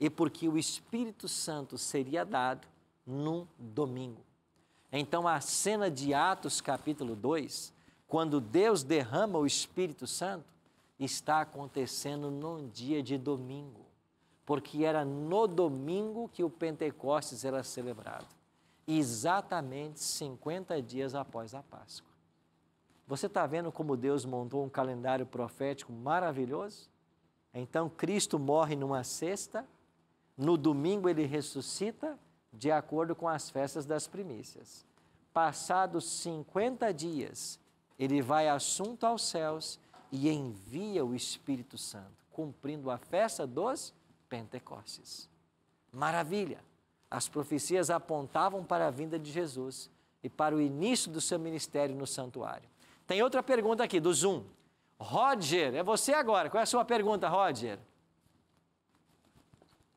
e porque o Espírito Santo seria dado num domingo. Então, a cena de Atos, capítulo 2, quando Deus derrama o Espírito Santo, está acontecendo num dia de domingo, porque era no domingo que o Pentecostes era celebrado exatamente 50 dias após a Páscoa. Você está vendo como Deus montou um calendário profético maravilhoso? Então, Cristo morre numa sexta, no domingo ele ressuscita, de acordo com as festas das primícias. Passados 50 dias, ele vai assunto aos céus e envia o Espírito Santo, cumprindo a festa dos Pentecostes. Maravilha! As profecias apontavam para a vinda de Jesus e para o início do seu ministério no santuário. Tem outra pergunta aqui do Zoom. Roger, é você agora. Qual é a sua pergunta, Roger?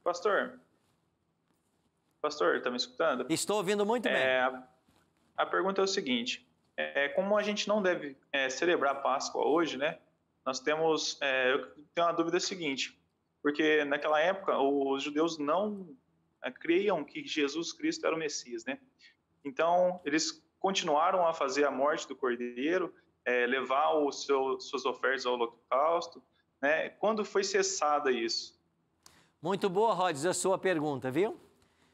Pastor. Pastor, está me escutando? Estou ouvindo muito é, bem. A pergunta é o seguinte: é, como a gente não deve é, celebrar Páscoa hoje, né? Nós temos. É, eu tenho uma dúvida é seguinte, porque naquela época os judeus não eh, criam que Jesus Cristo era o Messias, né? Então, eles continuaram a fazer a morte do cordeiro, é, levar os seu, suas ofertas ao holocausto, né? Quando foi cessada isso? Muito boa, Rhodes, a sua pergunta, viu?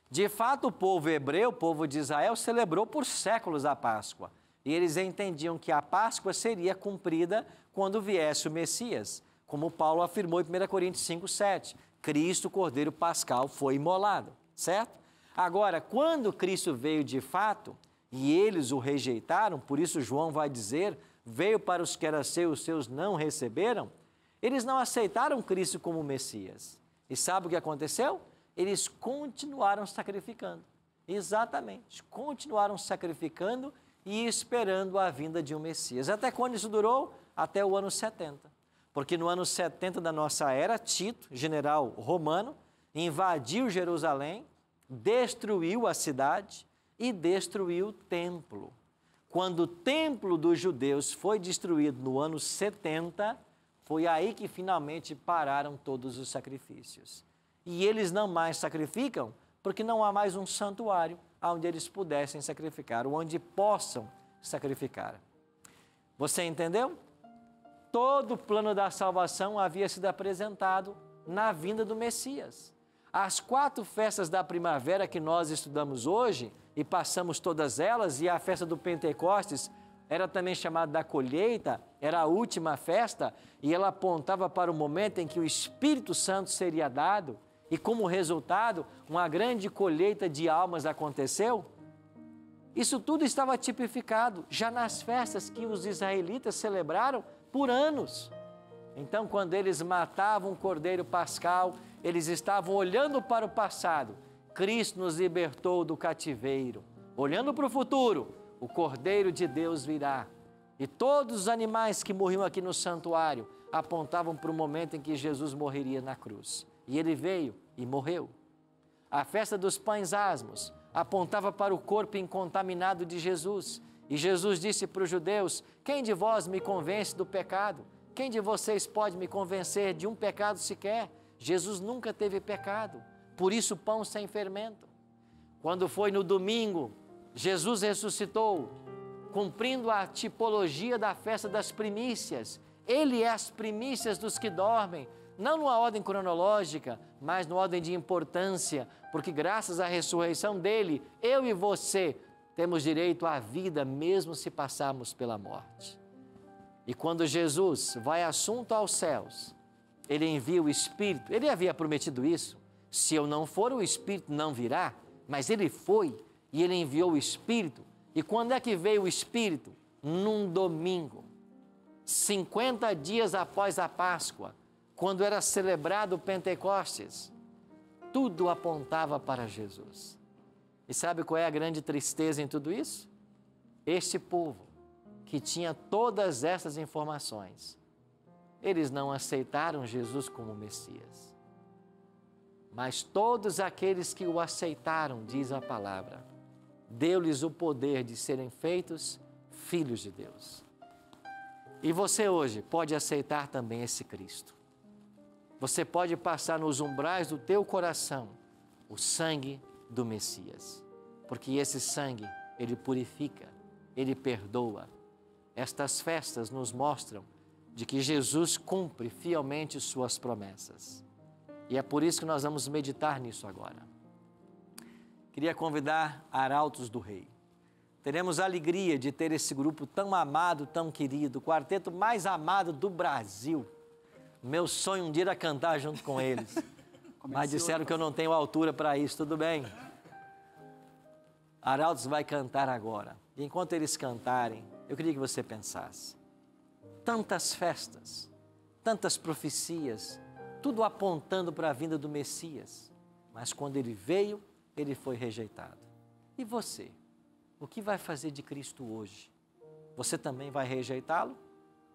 De fato, o povo hebreu, o povo de Israel, celebrou por séculos a Páscoa. E eles entendiam que a Páscoa seria cumprida quando viesse o Messias, como Paulo afirmou em 1 Coríntios 5, 7. Cristo, o Cordeiro Pascal, foi imolado, certo? Agora, quando Cristo veio de fato e eles o rejeitaram, por isso João vai dizer: veio para os que era seu, os seus não receberam, eles não aceitaram Cristo como Messias. E sabe o que aconteceu? Eles continuaram sacrificando. Exatamente, continuaram sacrificando e esperando a vinda de um Messias. Até quando isso durou? Até o ano 70. Porque no ano 70 da nossa era, Tito, general romano, invadiu Jerusalém, destruiu a cidade e destruiu o templo. Quando o templo dos judeus foi destruído no ano 70, foi aí que finalmente pararam todos os sacrifícios. E eles não mais sacrificam porque não há mais um santuário onde eles pudessem sacrificar, onde possam sacrificar. Você entendeu? todo o plano da salvação havia sido apresentado na vinda do Messias. As quatro festas da primavera que nós estudamos hoje, e passamos todas elas, e a festa do Pentecostes era também chamada da colheita, era a última festa, e ela apontava para o momento em que o Espírito Santo seria dado, e como resultado, uma grande colheita de almas aconteceu. Isso tudo estava tipificado já nas festas que os israelitas celebraram por anos. Então, quando eles matavam um cordeiro pascal, eles estavam olhando para o passado. Cristo nos libertou do cativeiro. Olhando para o futuro, o cordeiro de Deus virá. E todos os animais que morriam aqui no santuário apontavam para o momento em que Jesus morreria na cruz. E ele veio e morreu. A festa dos pães asmos apontava para o corpo incontaminado de Jesus, e Jesus disse para os judeus: Quem de vós me convence do pecado? Quem de vocês pode me convencer de um pecado sequer? Jesus nunca teve pecado, por isso pão sem fermento. Quando foi no domingo, Jesus ressuscitou, cumprindo a tipologia da festa das primícias. Ele é as primícias dos que dormem, não numa ordem cronológica, mas numa ordem de importância, porque graças à ressurreição dele, eu e você temos direito à vida mesmo se passarmos pela morte. E quando Jesus vai assunto aos céus, ele envia o Espírito. Ele havia prometido isso. Se eu não for, o Espírito não virá. Mas ele foi e ele enviou o Espírito. E quando é que veio o Espírito? Num domingo. 50 dias após a Páscoa, quando era celebrado Pentecostes, tudo apontava para Jesus. E sabe qual é a grande tristeza em tudo isso? Este povo, que tinha todas essas informações, eles não aceitaram Jesus como Messias. Mas todos aqueles que o aceitaram, diz a palavra, deu-lhes o poder de serem feitos filhos de Deus. E você hoje pode aceitar também esse Cristo. Você pode passar nos umbrais do teu coração o sangue do Messias. Porque esse sangue, ele purifica, ele perdoa. Estas festas nos mostram de que Jesus cumpre fielmente suas promessas. E é por isso que nós vamos meditar nisso agora. Queria convidar Arautos do Rei. Teremos a alegria de ter esse grupo tão amado, tão querido, o quarteto mais amado do Brasil. Meu sonho um dia era cantar junto com eles. <laughs> Mas disseram que eu não tenho altura para isso, tudo bem. Arautos vai cantar agora. E enquanto eles cantarem, eu queria que você pensasse. Tantas festas, tantas profecias, tudo apontando para a vinda do Messias. Mas quando ele veio, ele foi rejeitado. E você? O que vai fazer de Cristo hoje? Você também vai rejeitá-lo?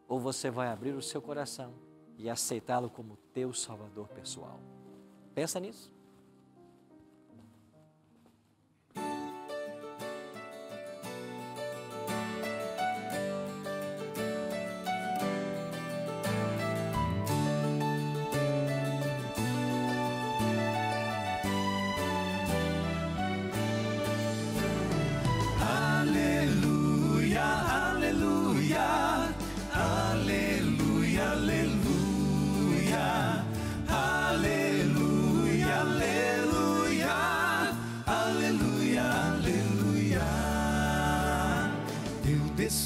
Ou você vai abrir o seu coração e aceitá-lo como teu Salvador pessoal? Pensa nisso.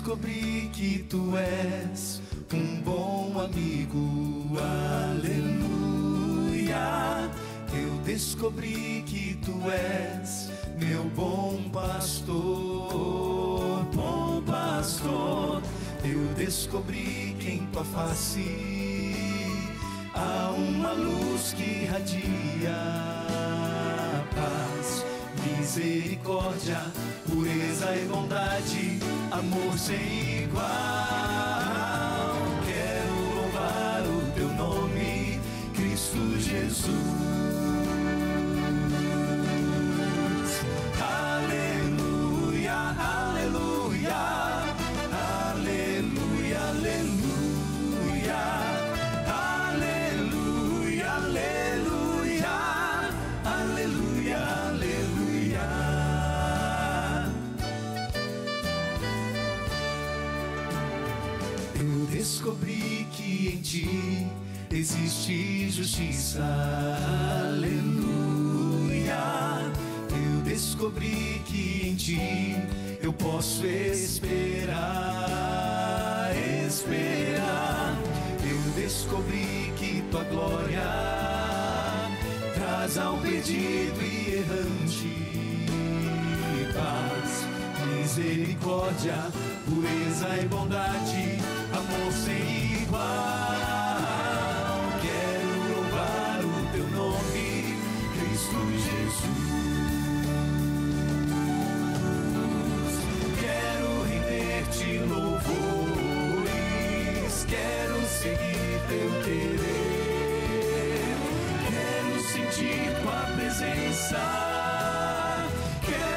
descobri que tu és um bom amigo. Aleluia. Eu descobri que tu és meu bom pastor, bom pastor. Eu descobri que em tua face há uma luz que radia paz, misericórdia, pureza e bondade amor sem igual. Quero louvar o teu nome, Cristo Jesus. descobri que em ti existe justiça. Aleluia. Eu descobri que em ti eu posso esperar, esperar. Eu descobri que tua glória traz ao perdido e errante paz, misericórdia, pureza e bondade amor sem igual. Quero louvar o teu nome, Cristo Jesus. Quero render-te louvores, quero seguir teu querer. Quero sentir tua presença. Quero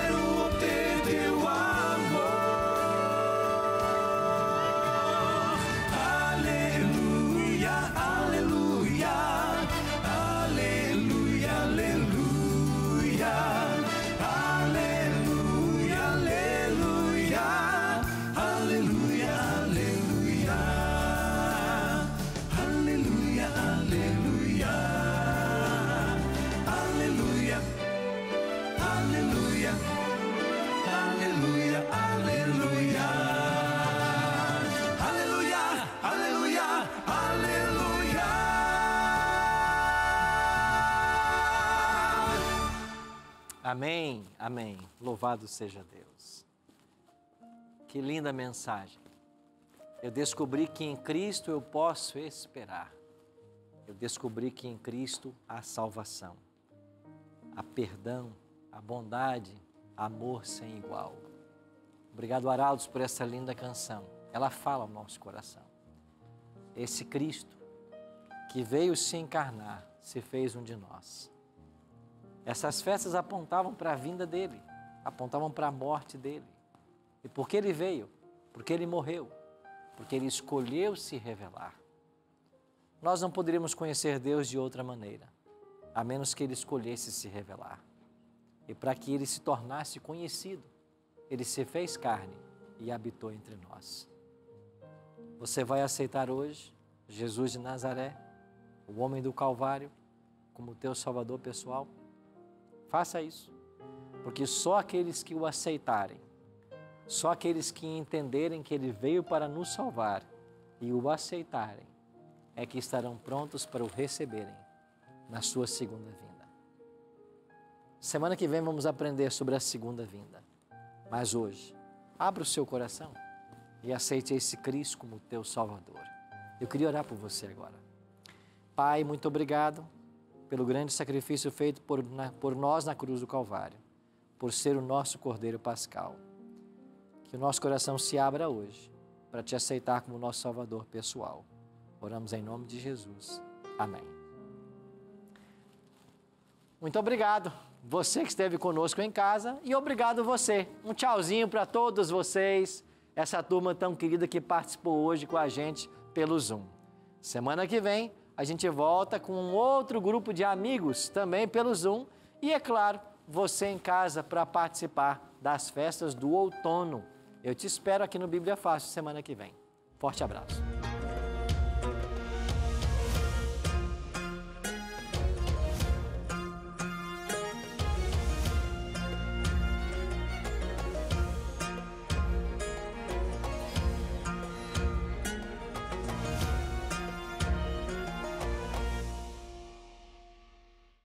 Amém. Louvado seja Deus. Que linda mensagem. Eu descobri que em Cristo eu posso esperar. Eu descobri que em Cristo há salvação, há perdão, há bondade, há amor sem igual. Obrigado, Araldos, por essa linda canção. Ela fala ao nosso coração. Esse Cristo que veio se encarnar se fez um de nós essas festas apontavam para a vinda dele, apontavam para a morte dele. E por que ele veio? Porque ele morreu, porque ele escolheu se revelar. Nós não poderíamos conhecer Deus de outra maneira, a menos que ele escolhesse se revelar. E para que ele se tornasse conhecido, ele se fez carne e habitou entre nós. Você vai aceitar hoje Jesus de Nazaré, o homem do Calvário, como teu Salvador pessoal? Faça isso. Porque só aqueles que o aceitarem, só aqueles que entenderem que ele veio para nos salvar e o aceitarem, é que estarão prontos para o receberem na sua segunda vinda. Semana que vem vamos aprender sobre a segunda vinda. Mas hoje, abra o seu coração e aceite esse Cristo como teu Salvador. Eu queria orar por você agora. Pai, muito obrigado pelo grande sacrifício feito por, na, por nós na cruz do Calvário, por ser o nosso Cordeiro Pascal. Que o nosso coração se abra hoje para te aceitar como nosso Salvador pessoal. Oramos em nome de Jesus. Amém. Muito obrigado, você que esteve conosco em casa, e obrigado você. Um tchauzinho para todos vocês, essa turma tão querida que participou hoje com a gente pelo Zoom. Semana que vem a gente volta com um outro grupo de amigos também pelo Zoom e, é claro, você em casa para participar das festas do outono. Eu te espero aqui no Bíblia Fácil semana que vem. Forte abraço.